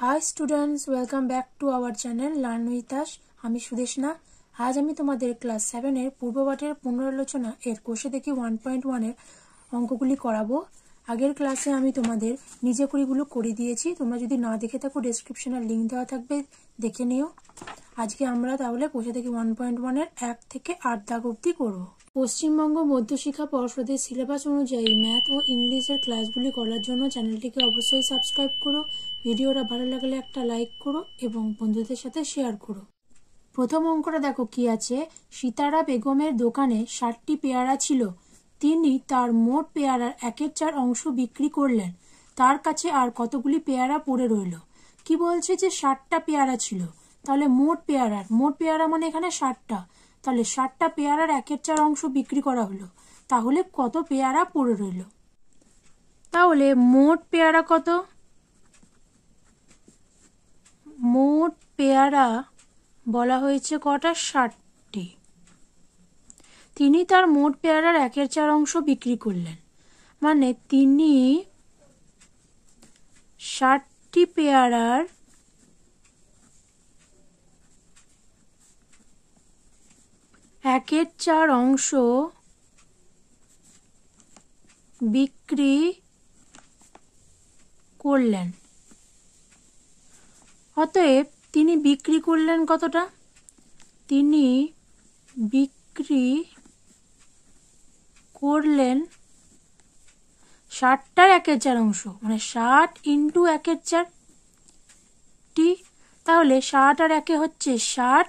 high students welcome back to our channel learn with আমি সুদেশনা আজ আমি তোমাদের ক্লাস সেভেনের পূর্ব পাঠের পুনরালোচনা এর কোষে দেখি ওয়ান পয়েন্ট ওয়ানের অঙ্কগুলি করাবো আগের ক্লাসে আমি তোমাদের নিজে করিগুলো করে দিয়েছি তোমরা যদি না দেখে থাকো ডেসক্রিপশনের লিঙ্ক দেওয়া থাকবে দেখে নিও আজকে আমরা তাহলে কোষে থেকে ওয়ান পয়েন্ট ওয়ানের এক থেকে আট দাগ অবধি করবো পশ্চিমবঙ্গ মধ্যশিক্ষা পর্ষদের সিলেবাস অনুযায়ী ম্যাথ ও ইংলিশের ক্লাসগুলি করার জন্য চ্যানেলটিকে অবশ্যই সাবস্ক্রাইব করো ভিডিওটা ভালো লাগলে একটা লাইক করো এবং বন্ধুদের সাথে শেয়ার করো প্রথম অঙ্কটা দেখো কি আছে সীতারা বেগমের দোকানে ষাটটি পেয়ারা ছিল তিনি তার মোট পেয়ারার একের চার অংশ বিক্রি করলেন তার কাছে আর কতগুলি পেয়ারা পড়ে রইল কি বলছে যে ষাটটা পেয়ারা ছিল তাহলে মোট পেয়ারার মোট পেয়ারা মানে এখানে ষাটটা তাহলে ষাটটা পেয়ারার একের চার অংশ বিক্রি করা হলো তাহলে কত পেয়ারা পড়ে রইল তাহলে মোট পেয়ারা কত মোট পেয়ারা বলা হয়েছে কটা ষাটটি তিনি তার মোট পেয়ারার একের চার অংশ বিক্রি করলেন মানে তিনি ষাটটি পেয়ারার একের চার অংশ বিক্রি করলেন অতএব তিনি বিক্রি করলেন কতটা তিনি বিক্রি করলেন ষাটটার একের চার অংশ মানে ষাট ইন্টু একের চার টি তাহলে ষাট আর একে হচ্ছে ষাট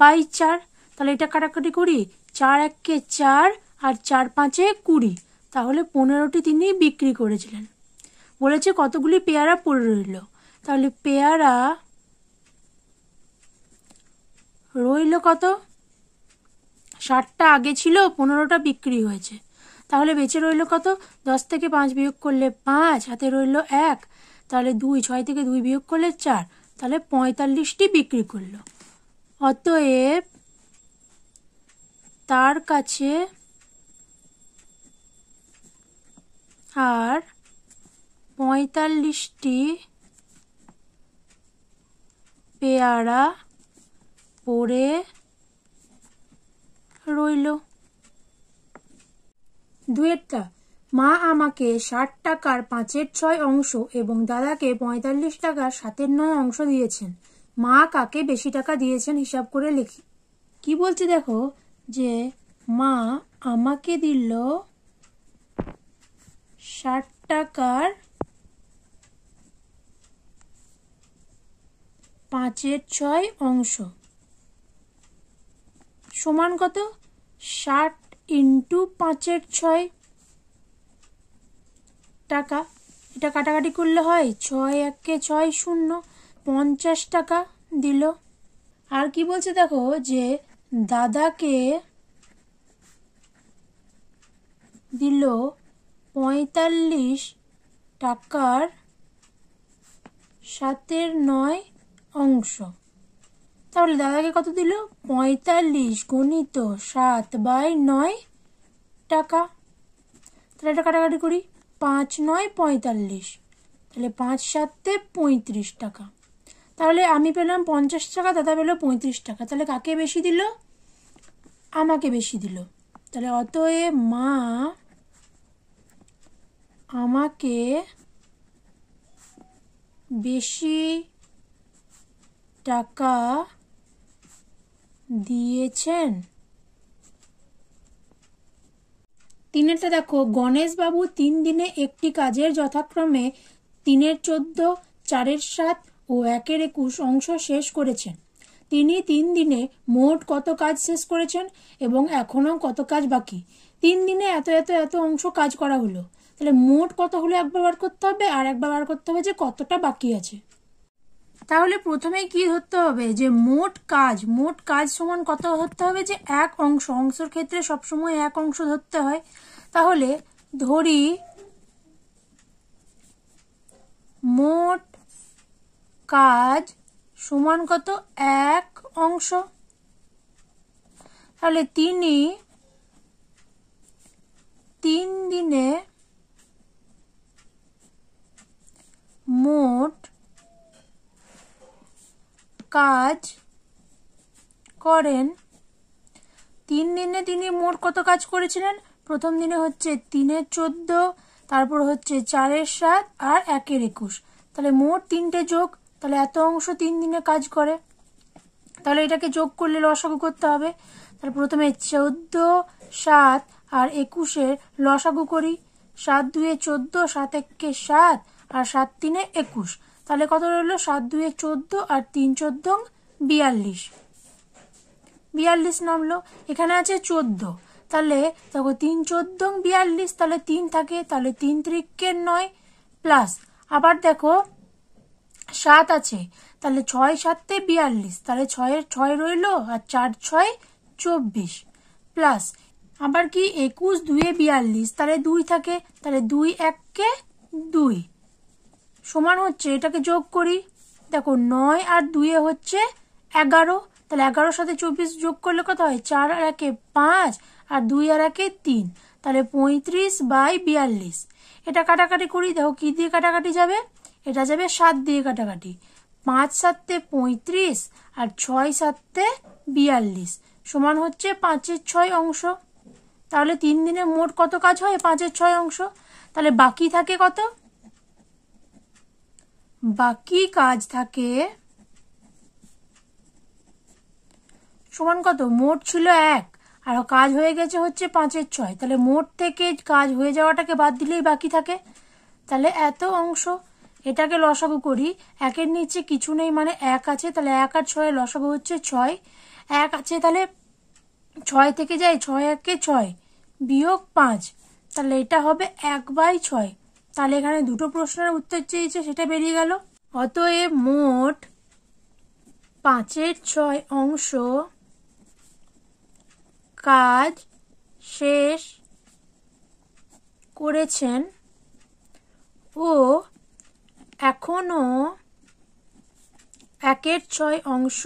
বাই চার তাহলে এটা কাটাকাটি করি চার এককে চার আর চার পাঁচে কুড়ি তাহলে পনেরোটি তিনি বিক্রি করেছিলেন বলেছে কতগুলি পেয়ারা পড়ে রইল তাহলে পেয়ারা রইল কত ষাটটা আগে ছিল পনেরোটা বিক্রি হয়েছে তাহলে বেঁচে রইল কত দশ থেকে পাঁচ বিয়োগ করলে পাঁচ হাতে রইল এক তাহলে দুই ছয় থেকে দুই বিয়োগ করলে চার তাহলে পঁয়তাল্লিশটি বিক্রি করলো অতএব তার কাছে আর পঁয়তাল্লিশটি পেয়ারা পড়ে রইল দুয়েরটা মা আমাকে ষাট টাকার পাঁচের ছয় অংশ এবং দাদাকে পঁয়তাল্লিশ টাকার সাতের নয় অংশ দিয়েছেন মা কাকে বেশি টাকা দিয়েছেন হিসাব করে লিখি কি বলছে দেখো যে মা আমাকে দিল ষাট টাকার পাঁচের ছয় অংশ সমান কত ষাট ইন্টু পাঁচের ছয় টাকা এটা কাটাকাটি করলে হয় ছয় একে ছয় শূন্য পঞ্চাশ টাকা দিল আর কি বলছে দেখো যে দাদাকে দিল পঁয়তাল্লিশ টাকার সাতের নয় অংশ তাহলে দাদাকে কত দিল পঁয়তাল্লিশ গণিত সাত বাই নয় টাকা তাহলে এটা কাটাকাটি করি পাঁচ নয় পঁয়তাল্লিশ তাহলে পাঁচ সাতে পঁয়ত্রিশ টাকা তাহলে আমি পেলাম পঞ্চাশ টাকা দাদা পেলো পঁয়ত্রিশ টাকা তাহলে কাকে বেশি দিল আমাকে বেশি দিল তাহলে অতএব মা আমাকে বেশি টাকা দিয়েছেন তিনেরটা দেখো গণেশবাবু তিন দিনে একটি কাজের যথাক্রমে তিনের চোদ্দ চারের সাত ও একের একুশ অংশ শেষ করেছেন তিনি তিন দিনে মোট কত কাজ শেষ করেছেন এবং এখনও কত কাজ বাকি তিন দিনে এত এত এত অংশ কাজ করা হলো তাহলে মোট কত হলো একবার বার করতে হবে আর একবার বার করতে হবে যে কতটা বাকি আছে তাহলে প্রথমে কি ধরতে হবে যে মোট কাজ মোট কাজ সমান কত ধরতে হবে যে এক অংশ অংশের ক্ষেত্রে সবসময় এক অংশ ধরতে হয় তাহলে ধরি মোট কাজ সমান কত এক অংশ তাহলে তিনি তিন দিনে মোট কাজ করেন তিন দিনে তিনি মোট কত কাজ করেছিলেন প্রথম দিনে হচ্ছে তিনের চোদ্দ তারপর হচ্ছে চারের সাত আর একের একুশ তাহলে মোট তিনটে যোগ তাহলে এত অংশ তিন দিনে কাজ করে তাহলে এটাকে যোগ করলে লসাগু করতে হবে তাহলে প্রথমে চোদ্দ সাত আর একুশের লসাগু করি সাত দুয়ে চোদ্দ সাত একে সাত আর সাত তিনে একুশ তাহলে কত রইলো সাত দুয়ে চোদ্দ আর তিন চোদ্দ বিয়াল্লিশ বিয়াল্লিশ নামলো এখানে আছে চোদ্দ তাহলে তখন তিন চোদ্দ বিয়াল্লিশ তাহলে তিন থাকে তাহলে তিন ত্রিকের নয় প্লাস আবার দেখো সাত আছে তাহলে ছয় সাতে বিয়াল্লিশ তাহলে ছয়ের ছয় রইল আর চার ছয় চব্বিশ প্লাস আবার কি একুশ দুয়ে বিয়াল্লিশ তাহলে দুই থাকে তাহলে দুই এককে দুই সমান হচ্ছে এটাকে যোগ করি দেখো নয় আর দুয়ে হচ্ছে এগারো তাহলে এগারোর সাথে চব্বিশ যোগ করলে কত হয় চার আর একে পাঁচ আর দুই আর একে তিন তাহলে পঁয়ত্রিশ বাই বিয়াল্লিশ এটা কাটাকাটি করি দেখো কি দিয়ে কাটাকাটি যাবে এটা যাবে সাত দিয়ে কাটাকাটি পাঁচ সাততে পঁয়ত্রিশ আর ছয় সাততে বিয়াল্লিশ সমান হচ্ছে পাঁচের ছয় অংশ তাহলে তিন দিনে মোট কত কাজ হয় পাঁচের ছয় অংশ তাহলে বাকি থাকে কত বাকি কাজ থাকে সমান কত মোট ছিল এক আর কাজ হয়ে গেছে হচ্ছে পাঁচের ছয় তাহলে মোট থেকে কাজ হয়ে যাওয়াটাকে বাদ দিলেই বাকি থাকে তাহলে এত অংশ এটাকে লসাগু করি একের নিচে কিছু নেই মানে এক আছে তাহলে এক আর ছয় লসাগু হচ্ছে ছয় এক আছে তাহলে ছয় থেকে যায় ছয় একে ছয় বিয়োগ পাঁচ তাহলে এটা হবে এক বাই ছয় তাহলে এখানে দুটো প্রশ্নের উত্তর চেয়েছে সেটা বেরিয়ে গেল অতএব মোট পাঁচের ছয় অংশ কাজ শেষ করেছেন ও এখনো একের ছয় অংশ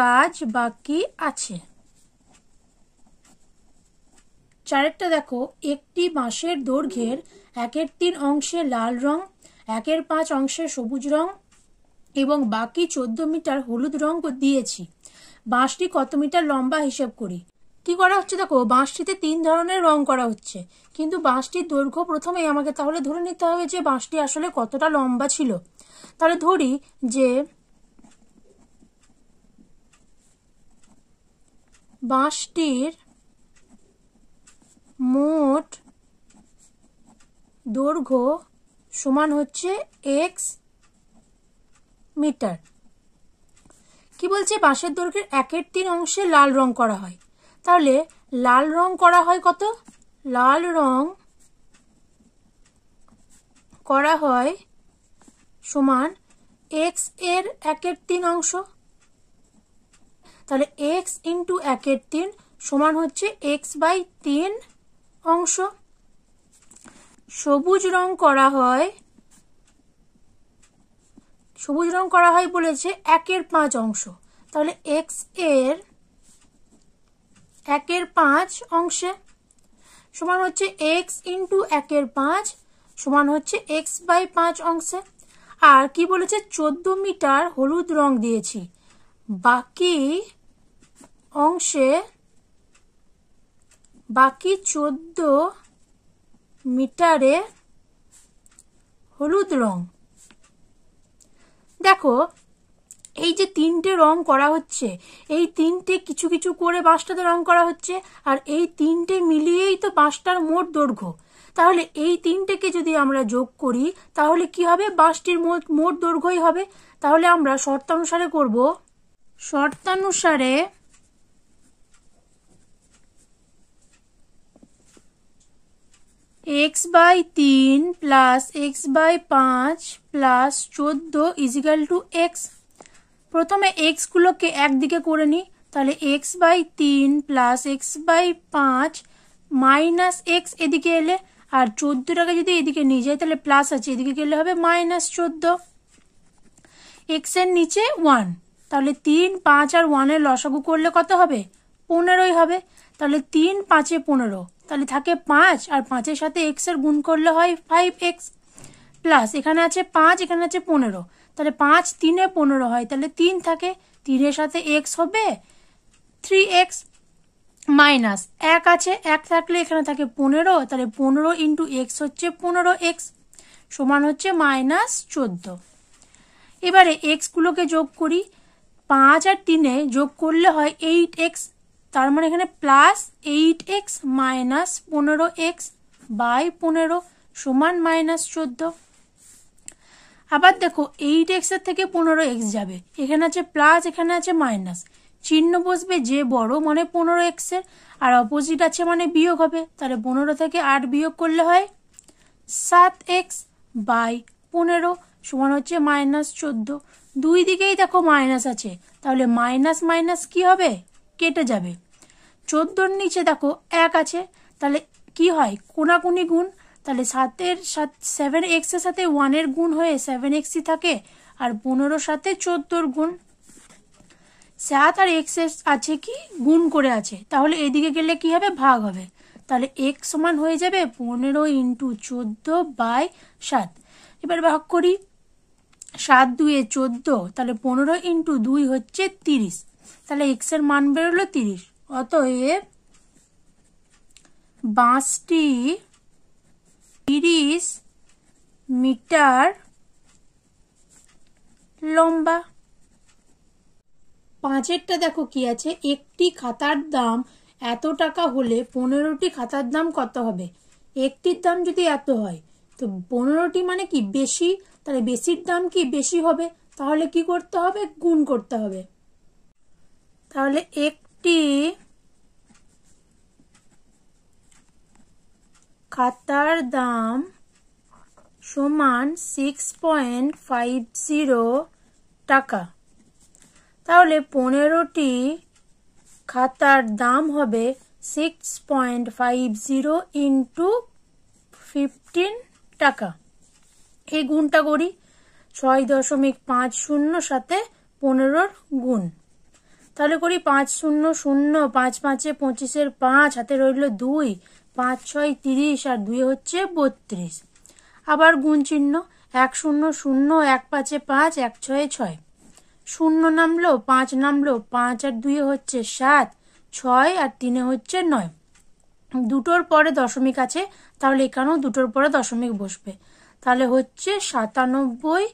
কাজ বাকি আছে চারেরটা দেখো একটি বাঁশের দৈর্ঘ্যের একের তিন অংশে লাল রং একের পাঁচ অংশে সবুজ রং এবং বাকি চোদ্দ মিটার হলুদ রং দিয়েছি বাঁশটি কত মিটার লম্বা হিসেব করি কি করা হচ্ছে দেখো বাঁশটিতে তিন ধরনের রং করা হচ্ছে কিন্তু বাঁশটির দৈর্ঘ্য প্রথমে আমাকে তাহলে ধরে নিতে হবে যে বাঁশটি আসলে কতটা লম্বা ছিল তাহলে ধরি যে বাঁশটির মোট দৈর্ঘ্য সমান হচ্ছে এক্স মিটার কি বলছে বাঁশের দৈর্ঘ্যের একের তিন অংশে লাল রং করা হয় তাহলে লাল রং করা হয় কত লাল রং করা হয় সমান এক্স এর একের তিন অংশ তাহলে এক্স ইন্টু একের তিন সমান হচ্ছে এক্স বাই তিন অংশ সবুজ রং করা হয় সবুজ রং করা হয় বলেছে একের পাঁচ অংশ তাহলে এক্স এর একের পাঁচ অংশে সমান হচ্ছে এক্স ইন্টু একের পাঁচ সমান হচ্ছে এক্স বাই পাঁচ অংশে আর কি বলেছে চোদ্দ মিটার হলুদ রং দিয়েছি বাকি অংশে বাকি চোদ্দ মিটারে হলুদ রং দেখো এই যে তিনটে রং করা হচ্ছে এই তিনটে কিছু কিছু করে বাঁশটাতে রং করা হচ্ছে আর এই তিনটে মিলিয়েই তো বাঁশটার মোট দৈর্ঘ্য তাহলে এই তিনটেকে যদি আমরা যোগ করি তাহলে কি হবে বাঁশটির মোট দৈর্ঘ্যই হবে তাহলে আমরা শর্তানুসারে করব শর্তানুসারে এক্স বাই তিন প্লাস এক্স বাই পাঁচ প্লাস চোদ্দ ইজিক্যাল টু এক্স প্রথমে এক্সগুলোকে একদিকে করে নিই তাহলে এক্স বাই তিন প্লাস এক্স বাই পাঁচ মাইনাস এক্স এদিকে এলে আর চোদ্দোটাকে যদি এদিকে নিয়ে যাই তাহলে প্লাস আছে এদিকে গেলে হবে মাইনাস চোদ্দো এক্সের নিচে ওয়ান তাহলে তিন পাঁচ আর ওয়ানের লসাগু করলে কত হবে পনেরোই হবে তাহলে তিন পাঁচে পনেরো তাহলে থাকে পাঁচ আর পাঁচের সাথে এক্সের গুণ করলে হয় ফাইভ এক্স প্লাস এখানে আছে পাঁচ এখানে আছে পনেরো তাহলে পাঁচ তিনে পনেরো হয় তাহলে তিন থাকে তিনের সাথে এক্স হবে থ্রি এক্স মাইনাস এক আছে এক থাকলে এখানে থাকে পনেরো তাহলে পনেরো ইন্টু এক্স হচ্ছে পনেরো এক্স সমান হচ্ছে মাইনাস চোদ্দ এবারে এক্সগুলোকে যোগ করি পাঁচ আর তিনে যোগ করলে হয় এইট এক্স তার মানে এখানে প্লাস এইট এক্স মাইনাস পনেরো এক্স বাই পনেরো সমান মাইনাস চোদ্দো আবার দেখো এইট এক্সের থেকে পনেরো এক্স যাবে এখানে আছে প্লাস এখানে আছে মাইনাস চিহ্ন বসবে যে বড় মানে পনেরো এক্সের আর অপোজিট আছে মানে বিয়োগ হবে তাহলে পনেরো থেকে আট বিয়োগ করলে হয় সাত এক্স বাই পনেরো সমান হচ্ছে মাইনাস চোদ্দ দুই দিকেই দেখো মাইনাস আছে তাহলে মাইনাস মাইনাস কি হবে কেটে যাবে চোদ্দোর নিচে দেখো এক আছে তাহলে কি হয় কোনাকুনি গুণ তাহলে সাতের সাথে সেভেন এক্সের সাথে ওয়ানের গুণ হয়ে সেভেন এক্সই থাকে আর পনেরোর সাথে চোদ্দোর গুণ সাত আর এক্স আছে কি গুণ করে আছে তাহলে এদিকে গেলে কি হবে ভাগ হবে তাহলে এক সমান হয়ে যাবে পনেরো ইন্টু চোদ্দ বাই সাত এবার ভাগ করি সাত দুয়ে চোদ্দ তাহলে পনেরো ইন্টু দুই হচ্ছে তিরিশ তাহলে এক্স এর মান বেরোলো তিরিশ অতএব বাঁশটি তিরিশ মিটার লম্বা পাঁচেরটা দেখো কি আছে একটি খাতার দাম এত টাকা হলে পনেরোটি খাতার দাম কত হবে একটির দাম যদি এত হয় তো পনেরোটি মানে কি বেশি তাহলে বেশির দাম কি বেশি হবে তাহলে কি করতে হবে গুণ করতে হবে তাহলে একটি খাতার দাম সমান সিক্স পয়েন্ট ফাইভ জিরো টাকা তাহলে পনেরোটি খাতার দাম হবে six point five zero into fifteen টাকা এই গুণটা করি ছয় দশমিক পাঁচ শূন্য সাথে পনেরোর গুণ তাহলে করি পাঁচ শূন্য শূন্য পাঁচ পাঁচে পঁচিশের পাঁচ হাতে রইল দুই পাঁচ ছয় তিরিশ আর দুই হচ্ছে বত্রিশ আবার গুণ চিহ্ন এক শূন্য শূন্য এক পাঁচে পাঁচ এক ছয়ে ছয় শূন্য নামলো পাঁচ নামলো পাঁচ আর দুই হচ্ছে সাত ছয় আর তিনে হচ্ছে নয় দুটোর পরে দশমিক আছে তাহলে এখানেও দুটোর পরে দশমিক বসবে তাহলে হচ্ছে সাতানব্বই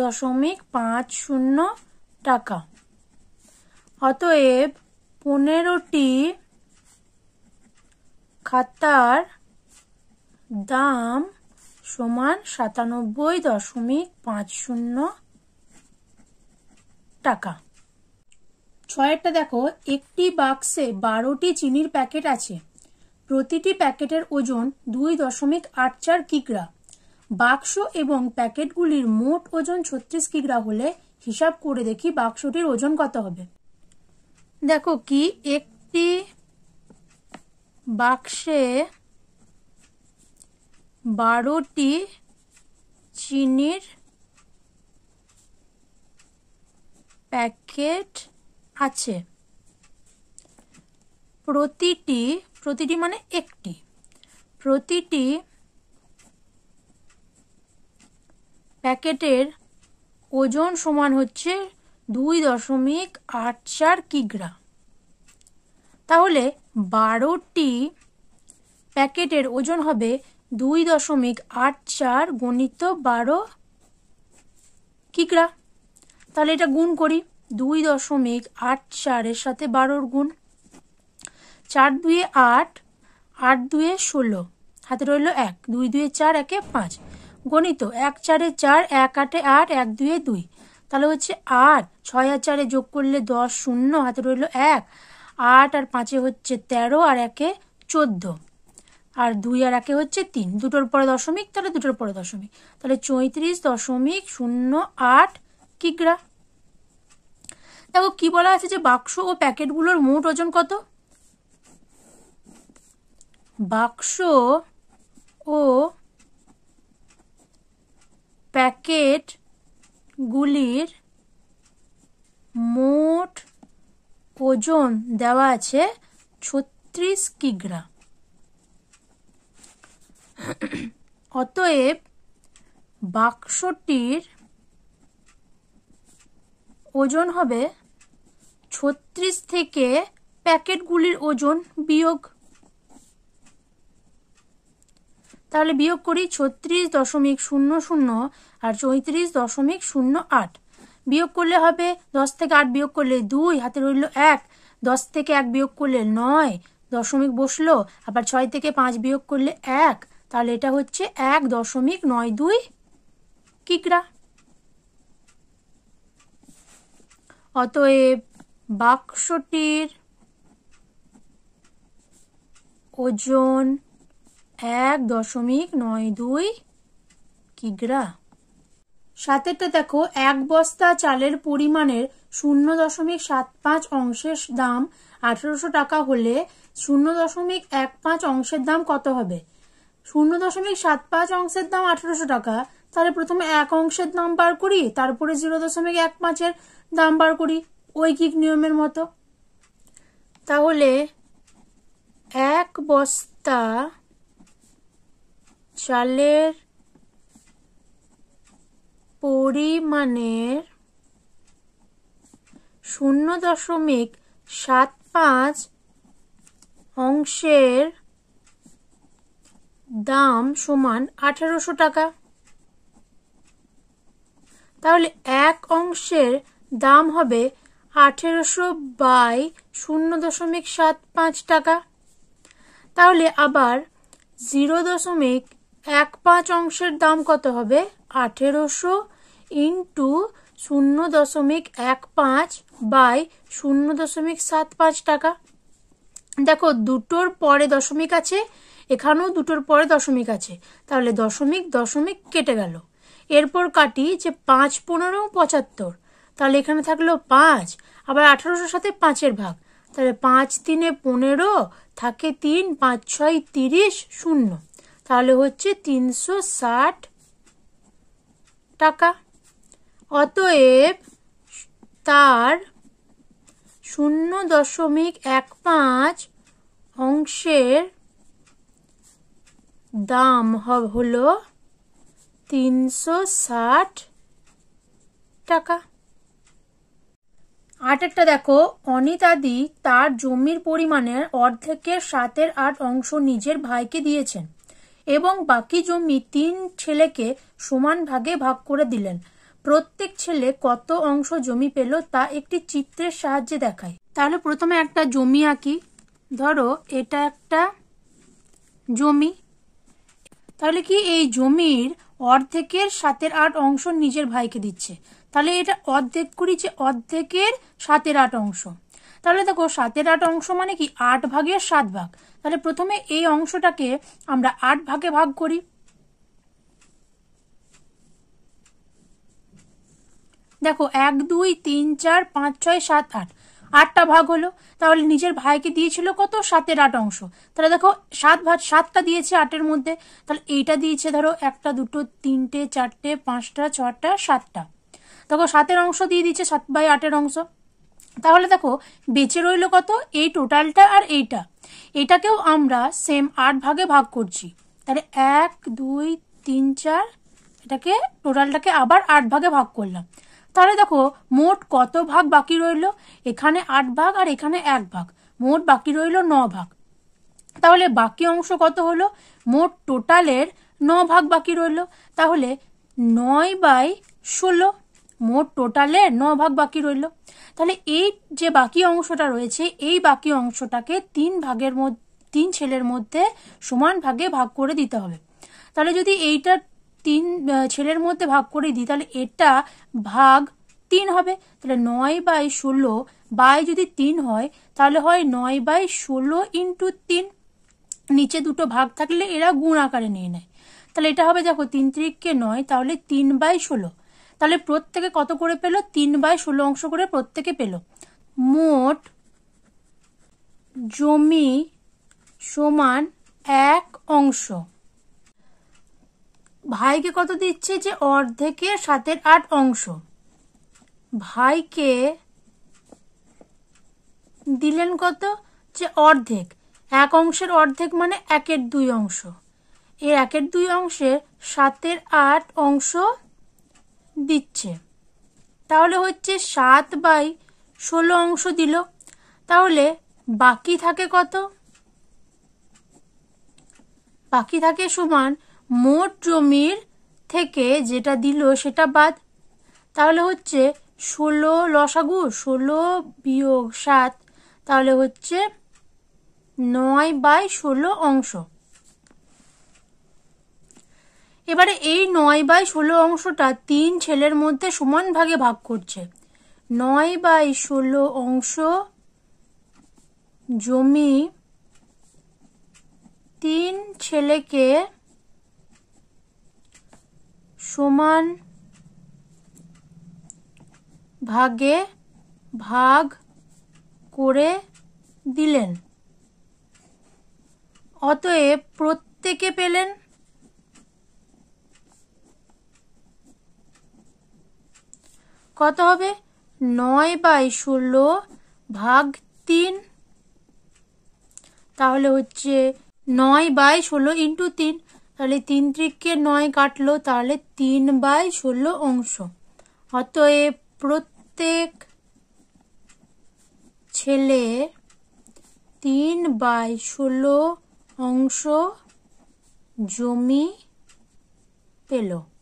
দশমিক পাঁচ শূন্য টাকা অতএব পনেরোটি খাতার দাম সমান সাতানব্বই দশমিক পাঁচ শূন্য টাকা ছয়টা দেখো একটি বাক্সে বারোটি চিনির প্যাকেট আছে প্রতিটি প্যাকেটের ওজন দুই দশমিক আট চার কিগ্রা বাক্স এবং প্যাকেটগুলির মোট ওজন ছত্রিশ কিগ্রা হলে হিসাব করে দেখি বাক্সটির ওজন কত হবে দেখো কি একটি বাক্সে বারোটি চিনির প্যাকেট আছে প্রতিটি প্রতিটি মানে একটি প্রতিটি প্যাকেটের ওজন সমান হচ্ছে দুই দশমিক আট চার কিগ্রা তাহলে বারোটি প্যাকেটের ওজন হবে দুই দশমিক আট চার গণিত বারো কিকরা তাহলে এটা গুণ করি দুই দশমিক আট চারের সাথে বারোর গুণ চার দুয়ে আট আট দুয়ে ষোলো হাতে রইল এক দুই দুয়ে চার একে পাঁচ গণিত এক চারে চার এক আটে আট এক দুয়ে দুই তাহলে হচ্ছে আট ছয় আর চারে যোগ করলে দশ শূন্য হাতে রইল এক আট আর পাঁচে হচ্ছে তেরো আর একে চোদ্দ আর দুই আর একে হচ্ছে তিন দুটোর পরে দশমিক তাহলে দুটোর পরে দশমিক তাহলে চৈত্রিশ দশমিক শূন্য আট কিগ্রা দেখো কি বলা আছে যে বাক্স ও প্যাকেটগুলোর মোট ওজন কত বাক্স ও প্যাকেটগুলির মোট ওজন দেওয়া আছে ছত্রিশ কিগ্রা অতএব বাক্সটির ওজন হবে ছত্রিশ থেকে প্যাকেটগুলির ওজন বিয়োগ তাহলে বিয়োগ করি ছত্রিশ দশমিক শূন্য শূন্য আর চৌত্রিশ দশমিক শূন্য আট বিয়োগ করলে হবে দশ থেকে আট বিয়োগ করলে দুই হাতে রইল এক দশ থেকে এক বিয়োগ করলে নয় দশমিক বসলো আবার ছয় থেকে পাঁচ বিয়োগ করলে এক তাহলে এটা হচ্ছে এক দশমিক নয় দুই কিকরা অতএব বাক্সটির ওজন এক দশমিক নয় দুই কিগ্রা সাতেরটা দেখো এক বস্তা চালের পরিমাণের শূন্য দশমিক সাত পাঁচ অংশের দাম আঠারোশো টাকা হলে শূন্য দশমিক এক পাঁচ অংশের দাম কত হবে শূন্য দশমিক সাত পাঁচ অংশের দাম আঠেরোশো টাকা তাহলে প্রথমে এক অংশের দাম বার করি তারপরে জিরো দশমিক এক পাঁচের দাম বার করি ঐকিক নিয়মের মতো তাহলে এক বস্তা চালের পরিমাণের শূন্য দশমিক সাত পাঁচ অংশের দাম সমান আঠারোশো টাকা তাহলে এক অংশের দাম হবে আঠেরোশো বাই শূন্য দশমিক সাত পাঁচ টাকা তাহলে আবার জিরো দশমিক এক পাঁচ অংশের দাম কত হবে আঠেরোশো ইন্টু শূন্য দশমিক এক পাঁচ বাই শূন্য দশমিক সাত পাঁচ টাকা দেখো দুটোর পরে দশমিক আছে এখানেও দুটোর পরে দশমিক আছে তাহলে দশমিক দশমিক কেটে গেল এরপর কাটি যে পাঁচ পনেরো পঁচাত্তর তাহলে এখানে থাকলো পাঁচ আবার আঠারোশোর সাথে পাঁচের ভাগ তাহলে পাঁচ তিনে পনেরো থাকে তিন পাঁচ ছয় তিরিশ শূন্য তাহলে হচ্ছে তিনশো ষাট টাকা অতএব তার শূন্য দশমিক এক পাঁচ অংশের দাম হল তিনশো ষাট টাকা আট একটা দেখো অনিতাদি তার জমির পরিমাণের অর্ধেকের সাতের আট অংশ নিজের ভাইকে দিয়েছেন এবং বাকি জমি তিন ছেলেকে সমান ভাগে ভাগ করে দিলেন প্রত্যেক ছেলে কত অংশ জমি পেল তা একটি চিত্রের সাহায্যে দেখায় তাহলে প্রথমে একটা জমি আঁকি ধরো এটা একটা জমি তাহলে কি এই জমির অর্ধেকের সাতের আট অংশ নিজের ভাইকে দিচ্ছে তাহলে এটা অর্ধেক করি যে অর্ধেকের সাতের আট অংশ তাহলে দেখো সাতের আট অংশ মানে কি আট ভাগের সাত ভাগ তাহলে প্রথমে এই অংশটাকে আমরা আট ভাগে ভাগ করি দেখো এক দুই তিন চার পাঁচ ছয় সাত আট আটটা ভাগ হলো তাহলে নিজের ভাইকে দিয়েছিল কত সাতের আট অংশ তাহলে দেখো সাত ভাগ সাতটা দিয়েছে আটের মধ্যে তাহলে এইটা দিয়েছে ধরো একটা দুটো তিনটে চারটে পাঁচটা ছটা সাতটা দেখো সাতের অংশ দিয়ে দিচ্ছে সাত বাই আটের অংশ তাহলে দেখো বেঁচে রইল কত এই টোটালটা আর এইটা এটাকেও আমরা সেম আট ভাগে ভাগ করছি তাহলে এক দুই তিন চার এটাকে টোটালটাকে আবার আট ভাগে ভাগ করলাম তাহলে দেখো মোট কত ভাগ বাকি রইল এখানে আট ভাগ আর এখানে এক ভাগ মোট বাকি রইল ন ভাগ তাহলে বাকি অংশ কত হলো মোট টোটালের ন ভাগ বাকি রইল তাহলে নয় বাই ষোলো মোট টোটালে ন ভাগ বাকি রইল তাহলে এই যে বাকি অংশটা রয়েছে এই বাকি অংশটাকে তিন ভাগের মধ্যে তিন ছেলের মধ্যে সমান ভাগে ভাগ করে দিতে হবে তাহলে যদি এইটা তিন ছেলের মধ্যে ভাগ করে দিই তাহলে এটা ভাগ তিন হবে তাহলে নয় বাই ষোলো বাই যদি তিন হয় তাহলে হয় নয় বাই ষোলো ইন্টু তিন নিচে দুটো ভাগ থাকলে এরা গুণ আকারে নিয়ে নেয় তাহলে এটা হবে দেখো তিন ত্রিককে নয় তাহলে তিন বাই ষোলো তাহলে প্রত্যেকে কত করে পেলো তিন বাই ষোলো অংশ করে প্রত্যেকে পেলো মোট জমি সমান এক অংশ ভাইকে কত দিচ্ছে যে অর্ধেকের সাতের আট অংশ ভাইকে দিলেন কত যে অর্ধেক এক অংশের অর্ধেক মানে একের দুই অংশ এর একের দুই অংশের সাতের আট অংশ দিচ্ছে তাহলে হচ্ছে সাত বাই ষোলো অংশ দিল তাহলে বাকি থাকে কত বাকি থাকে সমান মোট জমির থেকে যেটা দিল সেটা বাদ তাহলে হচ্ছে ষোলো লসাগু ষোলো বিয়োগ সাত তাহলে হচ্ছে নয় বাই ষোলো অংশ এবারে এই নয় বাই ষোলো অংশটা তিন ছেলের মধ্যে সমান ভাগে ভাগ করছে নয় বাই ষোলো অংশ জমি তিন ছেলেকে সমান ভাগে ভাগ করে দিলেন অতএব প্রত্যেকে পেলেন কত হবে নয় বাই ষোলো ভাগ তিন তাহলে হচ্ছে নয় বাই ষোলো ইন্টু তিন তাহলে তিন ত্রিককে নয় কাটলো তাহলে তিন বাই ষোলো অংশ অতএব প্রত্যেক ছেলে তিন বাই ষোলো অংশ জমি পেলো